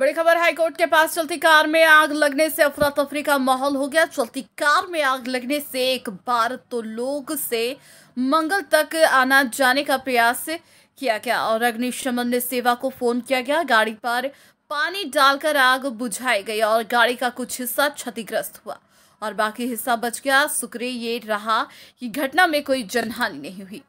बड़ी खबर हाईकोर्ट के पास चलती कार में आग लगने से अफरा तफरी का माहौल हो गया चलती कार में आग लगने से एक बार तो लोग से मंगल तक आना जाने का प्रयास किया गया और अग्निशमन सेवा को फोन किया गया गाड़ी पर पानी डालकर आग बुझाई गई और गाड़ी का कुछ हिस्सा क्षतिग्रस्त हुआ और बाकी हिस्सा बच गया सुक्रे ये रहा कि घटना में कोई जनहानि नहीं हुई